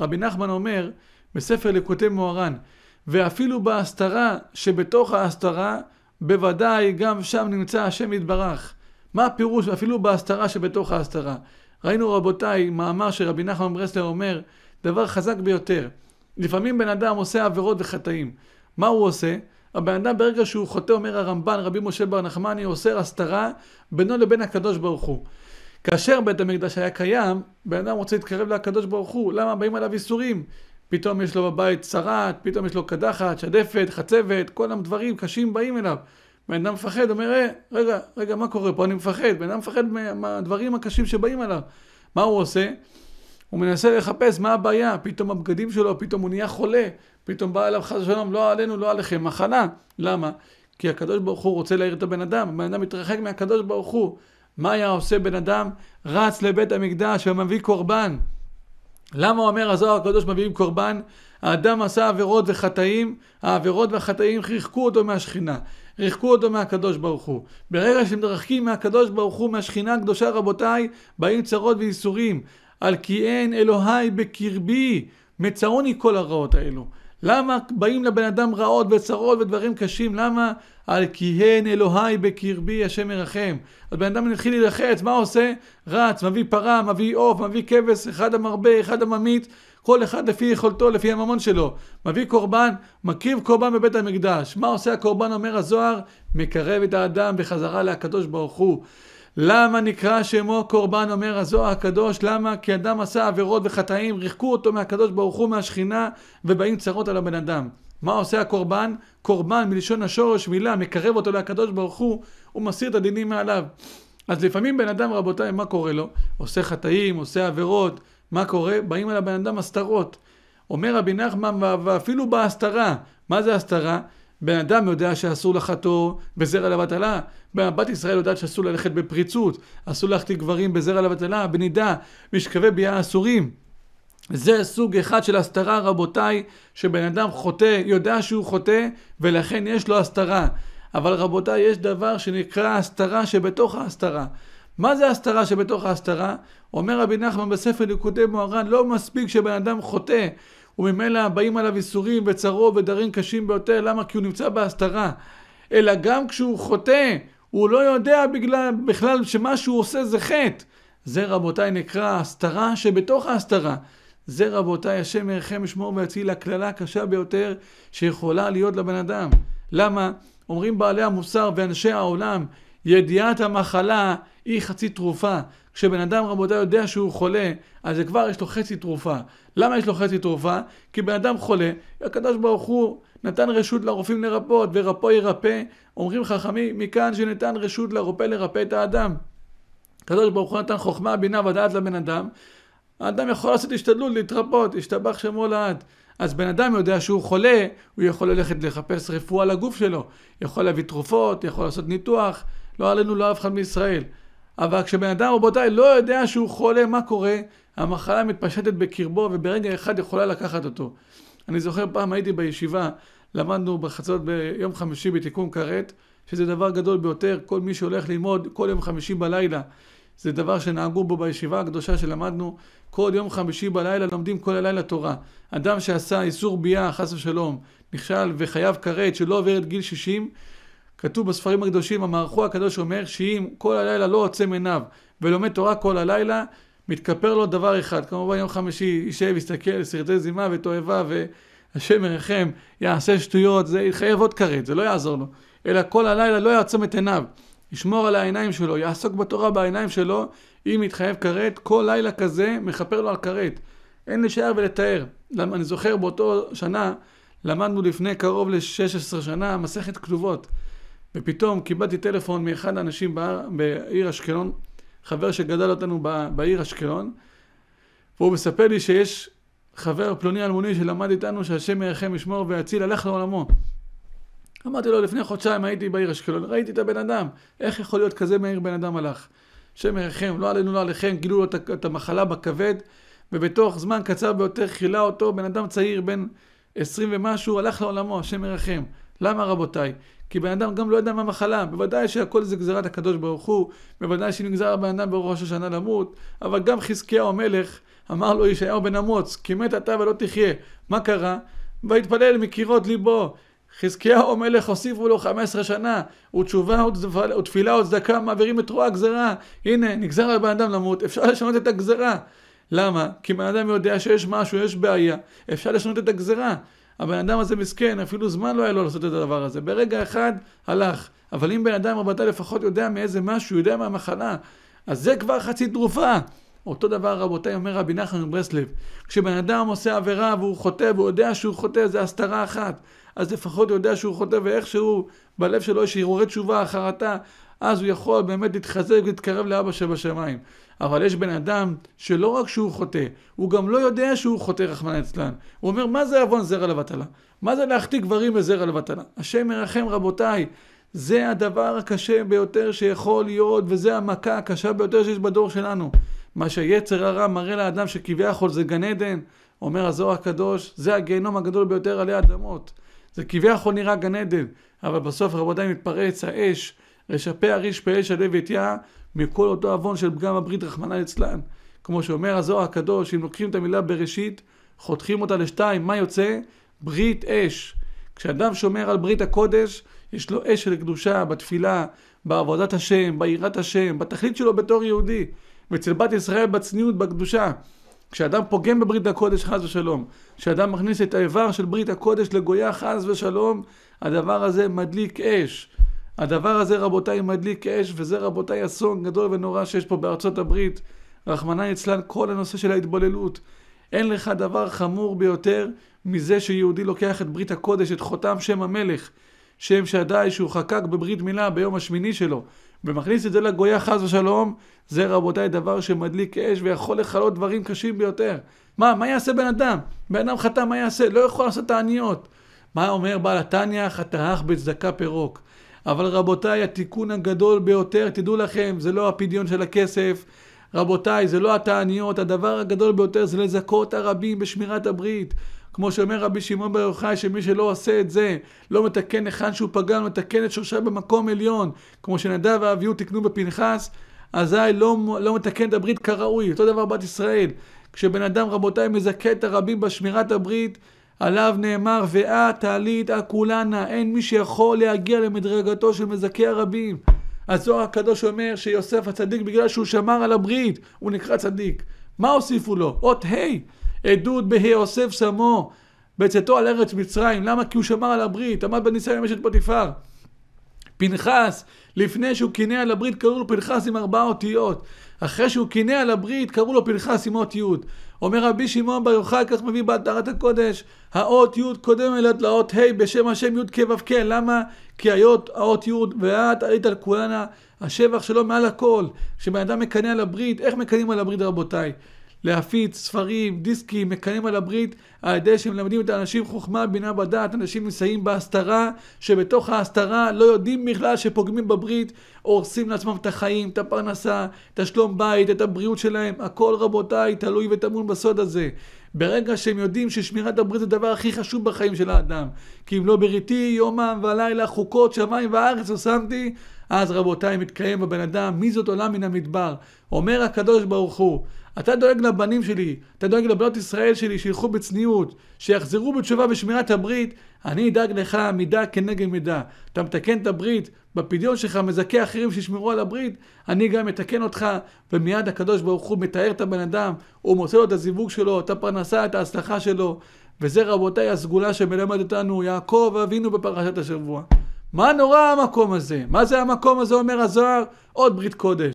רבי נחמן אומר בספר ליקוטי מוהר"ן, ואפילו בהסתרה שבתוך ההסתרה, בוודאי גם שם נמצא השם יתברך. מה הפירוש אפילו בהסתרה שבתוך ההסתרה? ראינו רבותיי מאמר שרבי נחמן ברסלר אומר, דבר חזק ביותר. לפעמים בן אדם עושה עבירות וחטאים. מה הוא עושה? הבן אדם ברגע שהוא חוטא, אומר הרמב"ן, רבי משה בר נחמני, אוסר הסתרה בינו לבין הקדוש ברוך הוא. כאשר בית המקדש היה קיים, בן אדם רוצה להתקרב לקדוש ברוך הוא, למה? באים עליו ייסורים. פתאום יש לו בבית צרעת, פתאום יש לו קדחת, שדפת, חצבת, כל הדברים קשים באים אליו. בן אדם מפחד, אומר, אה, רגע, רגע, מה קורה פה? אני מפחד. בן אדם מפחד מהדברים הקשים שבאים אליו. מה הוא עושה? הוא מנסה לחפש מה הבעיה, פתאום הבגדים שלו, פתאום הוא נהיה חולה, פתאום בא אליו חס ושלום, לא עלינו, לא עליכם, מחלה. למה? כי הקדוש ברוך הוא רוצה להעיר את הבן אדם, הבן אדם מתרחק מהקדוש ברוך הוא. מה היה עושה בן אדם רץ לבית המקדש ומביא קורבן? למה אומר הזוהר הקדוש מביאים קורבן? האדם עשה עבירות וחטאים, העבירות והחטאים ריחקו אותו מהשכינה, ריחקו אותו מהקדוש ברוך הוא. ברגע שמתרחקים מהקדוש ברוך הוא, מהשכינה הקדושה רבותיי, באים צרות וייסורים. על כי אין אלוהי בקרבי, מצרוני כל הרעות האלו. למה באים לבן אדם רעות וצרות ודברים קשים? למה? על כי הן אלוהי בקרבי השם ירחם. אז בן אדם מתחיל להילחץ, מה עושה? רץ, מביא פרה, מביא עוף, מביא כבש, אחד המרבה, אחד הממית, כל אחד לפי יכולתו, לפי הממון שלו. מביא קורבן, מקריב קורבן בבית המקדש. מה עושה הקורבן, אומר הזוהר? מקרב את האדם בחזרה לקדוש ברוך הוא. למה נקרא שמו קורבן, אומר הזוהר הקדוש, למה? כי אדם עשה עבירות וחטאים, ריחקו אותו מהקדוש ברוך הוא, מהשכינה, ובאים צרות על הבן אדם. מה עושה הקורבן? קורבן מלשון השורש מילה, מקרב אותו לקדוש ברוך הוא, הוא מסיר את הדינים מעליו. אז לפעמים בן אדם, רבותיי, מה קורה לו? עושה חטאים, עושה עבירות, מה קורה? באים על הבן אדם הסתרות. אומר רבי נחמן, ואפילו בהסתרה, מה זה הסתרה? בן אדם יודע שאסור לחטוא בזרע לבטלה, בת ישראל יודעת שאסור ללכת בפריצות, אסור להחטיא גברים בזרע לבטלה, בנידה, משכבי ביאה אסורים. זה סוג אחד של הסתרה רבותיי, שבן אדם חוטא, יודע שהוא חוטא, ולכן יש לו הסתרה. אבל רבותיי, יש דבר שנקרא הסתרה שבתוך ההסתרה. מה זה הסתרה שבתוך ההסתרה? אומר רבי נחמן בספר ליקודי מוהר"ן, לא מספיק שבן אדם חוטא, וממילא באים עליו ייסורים וצרו ודרים קשים ביותר, למה? כי הוא נמצא בהסתרה. אלא גם כשהוא חוטא, הוא לא יודע בגלל, בכלל שמה שהוא עושה זה חטא. זה רבותיי נקרא הסתרה שבתוך ההסתרה. זה רבותיי, השם ירחם ישמור ויציל הקללה הקשה ביותר שיכולה להיות לבן אדם. למה? אומרים בעלי המוסר ואנשי העולם, ידיעת המחלה היא חצי תרופה. כשבן אדם רבותיי יודע שהוא חולה, אז זה כבר יש לו חצי תרופה. למה יש לו חצי תרופה? כי בן אדם חולה, הקדוש ברוך הוא נתן רשות לרופאים לרפות, ורפו ירפא. אומרים חכמים, מכאן שניתן רשות לרופא לרפא את האדם. הקדוש ברוך הוא נתן חוכמה, בינה ודעת לבן אדם. האדם יכול לעשות השתדלות, להתרפות, השתבח שמו לעד. אז בן אדם יודע שהוא חולה, הוא יכול ללכת לחפש רפואה לגוף שלו. יכול להביא תרופות, יכול לעשות ניתוח. לא עלינו, לא אף אחד מישראל. אבל כשבן אדם, רבותיי, לא יודע שהוא חולה, מה קורה? המחלה מתפשטת בקרבו, וברגע אחד יכולה לקחת אותו. אני זוכר פעם הייתי בישיבה, למדנו בחצות ביום חמישי בתיקון כרת, שזה דבר גדול ביותר, כל מי שהולך ללמוד כל יום חמישי בלילה. זה דבר שנהגו בו בישיבה הקדושה שלמדנו, כל יום חמישי בלילה לומדים כל הלילה תורה. אדם שעשה איסור ביאה, חס ושלום, נכשל וחייב כרת שלא עובר את גיל 60, כתוב בספרים הקדושים, המערכו הקדוש אומר שאם כל הלילה לא עוצם עיניו ולומד תורה כל הלילה, מתכפר לו דבר אחד. כמובן יום חמישי יישב, יסתכל, סרטי זימה ותועבה והשם ירחם, יעשה שטויות, זה יחייב עוד כרת, זה לא יעזור לו. אלא כל הלילה לא יעצום את עיניו, ישמור על העיניים שלו, יעסוק בתורה בעיניים שלו, אם יתחייב כרת, כל לילה כזה מכפר לו על כרת. אין לשער ולתאר. אני זוכר באותו שנה, למדנו לפני קרוב ל-16 שנה מסכת כתובות. ופתאום קיבלתי טלפון מאחד האנשים בעיר, בעיר אשקלון, חבר שגדל אותנו בעיר אשקלון, והוא מספר לי שיש חבר פלוני אלמוני שלמד איתנו שהשם ירחם ישמור ויציל, הלך לעולמו. אמרתי לו, לפני חודשיים הייתי בעיר אשקלון, ראיתי את הבן אדם, איך יכול להיות כזה מהיר בן אדם הלך? השם ירחם, לא עלינו, לא עליכם, גילו לו את המחלה בכבד, ובתוך זמן קצר ביותר חילה אותו בן אדם צעיר, בן עשרים ומשהו, הלך לעולמו, השם ירחם. למה רבותיי? כי בן אדם גם לא יודע מה מחלה, בוודאי שהכל זה גזירת הקדוש ברוך הוא, בוודאי שנגזר הבן אדם בראש השנה למות, אבל גם חזקיהו המלך אמר לו ישעיהו בן אמוץ, כי מת אתה ולא תחיה. מה קרה? והתפלל מקירות ליבו. חזקיהו המלך הוסיפו לו 15 שנה, ותשובה ותפילה וצדקה מעבירים את רוע הגזרה. הנה, נגזר על בן אדם למות, אפשר לשנות את הגזרה. למה? כי בן אדם יודע שיש משהו, יש בעיה, אפשר לשנות את הגזרה. הבן אדם הזה מסכן, אפילו זמן לא היה לו לעשות את הדבר הזה. ברגע אחד הלך. אבל אם בן אדם רבותיי לפחות יודע מאיזה משהו, יודע מהמחלה, אז זה כבר חצי תרופה. אותו דבר רבותיי אומר רבי נחמן מברסלב, כשבן אדם עושה עבירה והוא חוטא והוא יודע שהוא חוטא, זה הסתרה אחת. אז לפחות הוא יודע שהוא חוטא ואיכשהו בלב שלו יש הרהורי תשובה, חרטה. אז הוא יכול באמת להתחזק ולהתקרב לאבא שבשמיים. אבל יש בן אדם שלא רק שהוא חוטא, הוא גם לא יודע שהוא חוטא, רחמנא יצלן. הוא אומר, מה זה עוון זרע לבטלה? מה זה להחטיא גברים בזרע לבטלה? השם מרחם רבותיי. זה הדבר הקשה ביותר שיכול להיות, וזה המכה הקשה ביותר שיש בדור שלנו. מה שיצר הרע מראה לאדם שכביכול זה גן עדן, אומר הזוהר הקדוש, זה הגיהנום הגדול ביותר עלי אדמות. זה כביכול נראה גן עדן, אבל בסוף רבותיי מתפרץ האש רשפע אריש פעל שלו ויתיה מכל אותו עוון של פגם הברית רחמנא ליצלן. כמו שאומר הזוהר הקדוש, אם לוקחים את המילה בראשית, חותכים אותה לשתיים, מה יוצא? ברית אש. כשאדם שומר על ברית הקודש, יש לו אש של קדושה בתפילה, בעבודת השם, ביראת השם, בתכלית שלו בתור יהודי, ואצל בת ישראל בצניעות, בקדושה. כשאדם פוגם בברית הקודש חס ושלום, כשאדם מכניס את האיבר של ברית הקודש לגויה חס ושלום, הדבר הזה מדליק אש. הדבר הזה רבותיי מדליק אש, וזה רבותיי אסון גדול ונורא שיש פה בארצות הברית. רחמנא ליצלן, כל הנושא של ההתבוללות. אין לך דבר חמור ביותר מזה שיהודי לוקח את ברית הקודש, את חותם שם המלך, שם שדי שהוא חקק בברית מילה ביום השמיני שלו, ומכניס את זה לגויה חס ושלום, זה רבותיי דבר שמדליק אש ויכול לכלות דברים קשים ביותר. מה, מה יעשה בן אדם? בן אדם חתם, מה יעשה? לא יכול לעשות תעניות. מה אומר בעל התניא? חתך בצדקה פירוק. אבל רבותיי, התיקון הגדול ביותר, תדעו לכם, זה לא הפדיון של הכסף. רבותיי, זה לא התעניות, הדבר הגדול ביותר זה לזכות הרבים בשמירת הברית. כמו שאומר רבי שמעון בר יוחאי, שמי שלא עושה את זה, לא מתקן היכן שהוא פגע, לא מתקן את שורשיו במקום עליון. כמו שנדב ואביהו תיקנו בפנחס, אזי לא, לא מתקן את הברית כראוי. אותו דבר בת ישראל. כשבן אדם, רבותיי, מזכה את הרבים בשמירת הברית, עליו נאמר, ואת תעלית אקולנה, אין מי שיכול להגיע למדרגתו של מזכי הרבים. הזוהר הקדוש אומר שיוסף הצדיק, בגלל שהוא שמר על הברית, הוא נקרא צדיק. מה הוסיפו לו? אות ה', עדות בה' יוסף שמו, בצאתו על ארץ מצרים. למה? כי הוא שמר על הברית, עמד בניסיון עם אשת פוטיפר. פנחס, לפני שהוא קינא על הברית, קראו לו פנחס עם ארבע אותיות. אחרי שהוא קינא על הברית, קראו לו פנחס עם אות י'. אומר רבי שמעון בר יוחאי, כך מביא בהתרת הקודש, האות י' קודם קודמת לאות ה' בשם השם י' כו' כ', למה? כי היות האות י' ואת עלית על כולנה, השבח שלו מעל הכל. שבן אדם מקנא על הברית, איך מקנאים על הברית רבותיי? להפיץ ספרים, דיסקים, מקיים על הברית, על ידי שמלמדים את האנשים חוכמה, בינה ודעת, אנשים נמצאים בהסתרה, שבתוך ההסתרה לא יודעים בכלל שפוגמים בברית, הורסים לעצמם את החיים, את הפרנסה, את השלום בית, את הבריאות שלהם, הכל רבותיי תלוי וטמון בסוד הזה. ברגע שהם יודעים ששמירת הברית זה הדבר הכי חשוב בחיים של האדם. כי אם לא בריתי יומם ולילה חוקות שמיים וארץ ושמתי, לא אז רבותיי מתקיים בבן אדם, מי זאת עולה מן המדבר. אומר הקדוש ברוך הוא, אתה דואג לבנים שלי, אתה דואג לבנות ישראל שלי, שילכו בצניעות, שיחזרו בתשובה בשמירת הברית, אני אדאג לך מידה כנגד מידה. אתה מתקן את הברית, בפדיון שלך מזכה אחרים שישמרו על הברית, אני גם אתקן אותך, ומיד הקדוש ברוך הוא מתאר את הבן אדם, הוא מוצא לו את הזיווג שלו, את הפרנסה, את ההצלחה שלו. וזה רבותיי הסגולה שמלמד אותנו יעקב אבינו בפרשת השבוע. מה נורא המקום הזה? מה זה המקום הזה אומר הזוהר? עוד ברית קודש.